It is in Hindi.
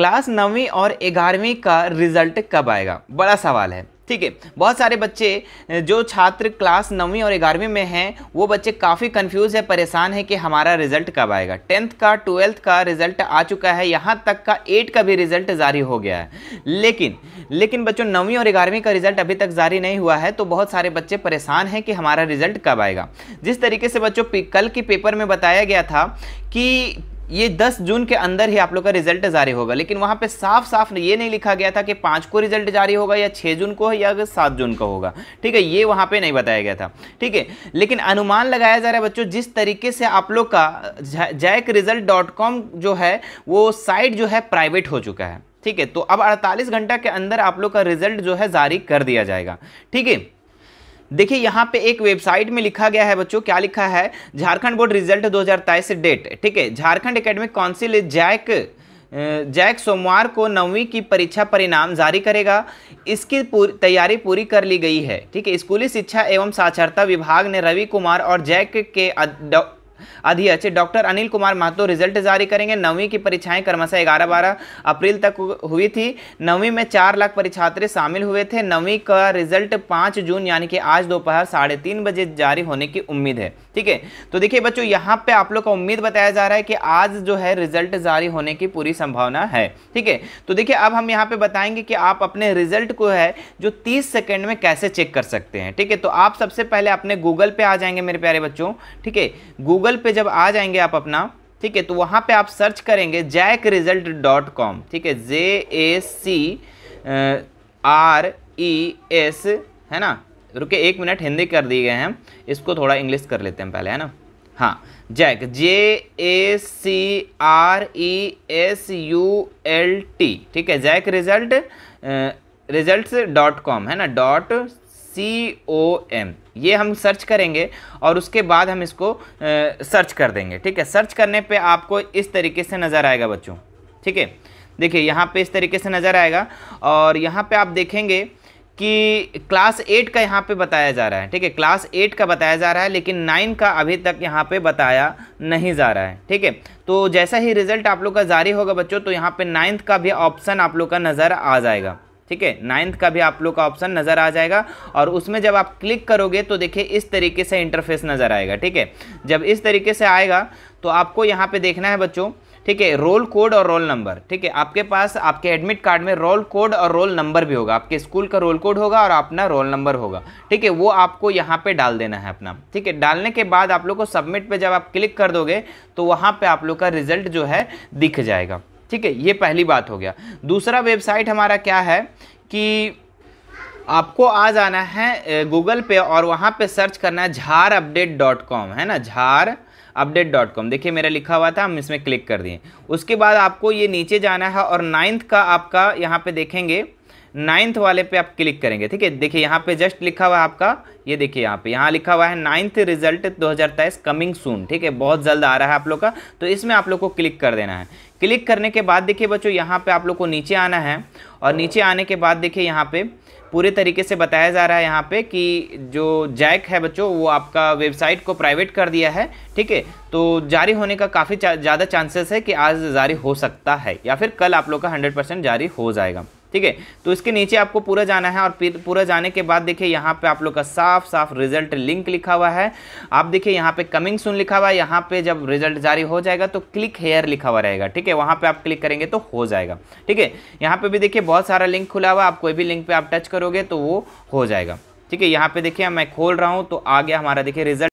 क्लास नौवीं और ग्यारहवीं का रिजल्ट कब आएगा बड़ा सवाल है ठीक है बहुत सारे बच्चे जो छात्र क्लास नौवीं और ग्यारहवीं में हैं वो बच्चे काफ़ी कंफ्यूज है परेशान है कि हमारा रिजल्ट कब आएगा टेंथ का ट्वेल्थ का रिजल्ट आ चुका है यहाँ तक का एट का भी रिजल्ट जारी हो गया है लेकिन लेकिन बच्चों नौवीं और ग्यारहवीं का रिजल्ट अभी तक जारी नहीं हुआ है तो बहुत सारे बच्चे परेशान हैं कि हमारा रिजल्ट कब आएगा जिस तरीके से बच्चों कल के पेपर में बताया गया था कि ये 10 जून के अंदर ही आप लोग का रिजल्ट जारी होगा लेकिन वहाँ पे साफ साफ ये नहीं लिखा गया था कि पाँच को रिजल्ट जारी होगा या छः जून को या सात जून को होगा ठीक है ये वहाँ पे नहीं बताया गया था ठीक है लेकिन अनुमान लगाया जा रहा है बच्चों जिस तरीके से आप लोग का जैक रिजल्ट डॉट कॉम जो है वो साइट जो है प्राइवेट हो चुका है ठीक है तो अब अड़तालीस घंटा के अंदर आप लोग का रिजल्ट जो है जारी कर दिया जाएगा ठीक है देखिए यहाँ पे एक वेबसाइट में लिखा गया है बच्चों क्या लिखा है झारखंड बोर्ड रिजल्ट 2023 डेट ठीक है Jharkhand academic council JAC JAC सोमवार को नौवीं की परीक्षा परिणाम जारी करेगा इसकी पूरी तैयारी पूरी कर ली गई है ठीक है स्कूली शिक्षा एवं साक्षरता विभाग ने रवि कुमार और जैक के अध्यक्ष डॉक्टर अनिल कुमार महतो रिजल्ट जारी करेंगे नवीं की परीक्षाएं क्रमशः ग्यारह बारह अप्रैल तक हुई थी नवीं में चार लाख परीक्षार्थी शामिल हुए थे नवीं का रिजल्ट पाँच जून यानी कि आज दोपहर साढ़े तीन बजे जारी होने की उम्मीद है ठीक है तो देखिए बच्चों यहाँ पे आप लोग का उम्मीद बताया जा रहा है कि आज जो है रिजल्ट जारी होने की पूरी संभावना है ठीक है तो देखिए अब हम यहाँ पे बताएंगे कि आप अपने रिजल्ट को है जो 30 सेकंड में कैसे चेक कर सकते हैं ठीक है तो आप सबसे पहले अपने गूगल पे आ जाएंगे मेरे प्यारे बच्चों ठीक है गूगल पे जब आ जाएंगे आप अपना ठीक है तो वहाँ पर आप सर्च करेंगे जैक रिजल्ट डॉट कॉम ठीक है जे A C R E S है ना रुके एक मिनट हिंदी कर दिए गए हैं इसको थोड़ा इंग्लिश कर लेते हैं पहले है ना हाँ JAC J A C R E S U L T ठीक है JAC result result dot com है ना डॉट सी ओ एम ये हम सर्च करेंगे और उसके बाद हम इसको सर्च कर देंगे ठीक है सर्च करने पे आपको इस तरीके से नज़र आएगा बच्चों ठीक है देखिए यहाँ पे इस तरीके से नज़र आएगा और यहाँ पे आप देखेंगे कि क्लास एट का यहाँ पे बताया जा रहा है ठीक है क्लास एट का बताया जा रहा है लेकिन नाइन का अभी तक यहाँ पे बताया नहीं जा रहा है ठीक है तो जैसा ही रिजल्ट आप लोग का जारी होगा बच्चों तो यहाँ पे नाइन्थ का भी ऑप्शन आप लोग का नज़र आ जाएगा ठीक है नाइन्थ का भी आप लोग का ऑप्शन नज़र आ जाएगा और उसमें जब आप क्लिक करोगे तो देखिए इस तरीके से इंटरफेस नज़र आएगा ठीक है जब इस तरीके से आएगा तो आपको यहाँ पे देखना है बच्चों ठीक है रोल कोड और रोल नंबर ठीक है आपके पास आपके एडमिट कार्ड में रोल कोड और रोल नंबर भी होगा आपके स्कूल का रोल कोड होगा और अपना रोल नंबर होगा ठीक है वो आपको यहाँ पे डाल देना है अपना ठीक है डालने के बाद आप लोग को सबमिट पे जब आप क्लिक कर दोगे तो वहाँ पे आप लोग का रिजल्ट जो है दिख जाएगा ठीक है ये पहली बात हो गया दूसरा वेबसाइट हमारा क्या है कि आपको आ जाना है गूगल पे और वहाँ पे सर्च करना है झार अपडेट डॉट कॉम है ना झार अपडेट डॉट कॉम देखिए मेरा लिखा हुआ था हम इसमें क्लिक कर दिए उसके बाद आपको ये नीचे जाना है और नाइन्थ का आपका यहाँ पे देखेंगे नाइन्थ वाले पे आप क्लिक करेंगे ठीक है देखिए यहाँ पे जस्ट लिखा हुआ है आपका ये देखिए यहाँ पे यहाँ लिखा हुआ है नाइन्थ रिजल्ट 2023 कमिंग सून ठीक है बहुत जल्द आ रहा है आप लोग का तो इसमें आप लोग को क्लिक कर देना है क्लिक करने के बाद देखिए बच्चों यहाँ पे आप लोग को नीचे आना है और नीचे आने के बाद देखिए यहाँ पे पूरे तरीके से बताया जा रहा है यहाँ पे कि जो जैक है बच्चों वो आपका वेबसाइट को प्राइवेट कर दिया है ठीक है तो जारी होने का काफ़ी ज़्यादा चांसेस है कि आज जारी हो सकता है या फिर कल आप लोग का हंड्रेड परसेंट जारी हो जाएगा ठीक है तो इसके नीचे आपको पूरा जाना है और पूरा जाने के बाद देखिए यहाँ पे आप लोग का साफ साफ रिजल्ट लिंक लिखा हुआ है आप देखिए यहाँ पे कमिंग सुन लिखा हुआ है यहाँ पे जब रिजल्ट जारी हो जाएगा तो क्लिक हेयर लिखा हुआ रहेगा ठीक है वहाँ पे आप क्लिक करेंगे तो हो जाएगा ठीक है यहाँ पे भी देखिए बहुत सारा लिंक खुला हुआ आप कोई भी लिंक पे आप टच करोगे तो वो हो जाएगा ठीक है यहाँ पे देखिए मैं खोल रहा हूँ तो आ गया हमारा देखिए रिजल्ट